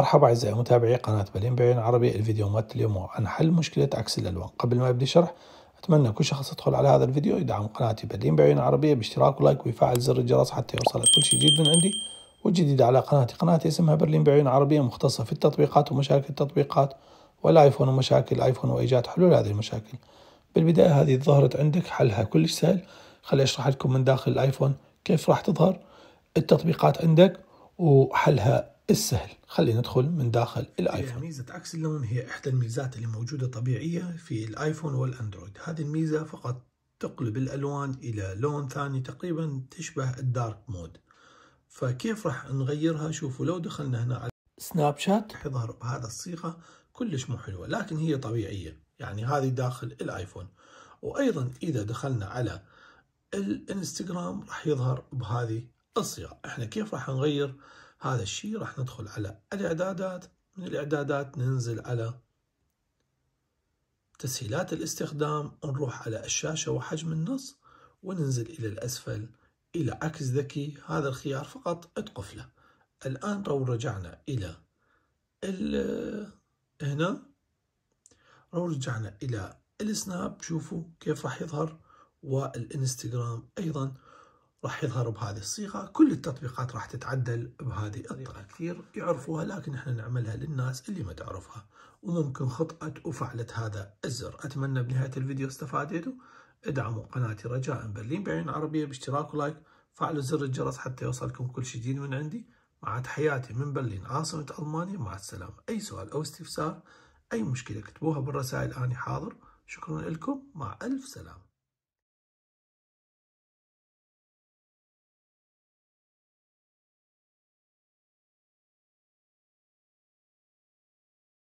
مرحبا أعزائي متابعي قناة بلين بعين عربي الفيديو مات اليوم عن حل مشكلة عكس الألوان قبل ما أبدي شرح أتمنى كل شخص يدخل على هذا الفيديو يدعم قناتي بلين بعين عربية باشتراك ولايك ويفعل زر الجرس حتى يوصل كل شيء جديد من عندي وجديد على قناتي قناتي اسمها برلين بعين عربية مختصة في التطبيقات ومشاكل التطبيقات والآيفون ومشاكل الآيفون وإيجاد حلول هذه المشاكل بالبداية هذه ظهرت عندك حلها كلش سهل خلي أشرح لكم من داخل الآيفون كيف راح تظهر التطبيقات عندك وحلها السهل خلينا ندخل من داخل الايفون ميزة عكس اللون هي احدى الميزات اللي موجودة طبيعية في الايفون والاندرويد هذه الميزة فقط تقلب الالوان الى لون ثاني تقريبا تشبه الدارك مود فكيف راح نغيرها شوفوا لو دخلنا هنا على سناب شات يظهر بهذا الصيغة كلش مو حلوة لكن هي طبيعية يعني هذه داخل الايفون وايضا اذا دخلنا على الانستغرام راح يظهر بهذه الصيغة احنا كيف راح نغير هذا الشيء راح ندخل على الإعدادات من الإعدادات ننزل على تسهيلات الاستخدام نروح على الشاشة وحجم النص وننزل إلى الأسفل إلى عكس ذكي هذا الخيار فقط اتقفله الآن لو رجعنا إلى هنا لو رجعنا إلى السناب شوفوا كيف راح يظهر والإنستغرام أيضا راح يظهر بهذه الصيغة كل التطبيقات راح تتعدل بهذه الطريقة كثير يعرفوها لكن احنا نعملها للناس اللي ما تعرفها وممكن خطأت وفعلت هذا الزر أتمنى بنهاية الفيديو استفادتوا ادعموا قناتي رجاء برلين بعين عربية باشتراك ولايك فعلوا زر الجرس حتى يوصلكم كل شيء جديد من عندي مع تحياتي من برلين عاصمة ألمانيا مع السلامة أي سؤال أو استفسار أي مشكلة اكتبوها بالرسائل اني حاضر شكرا لكم مع ألف سلامة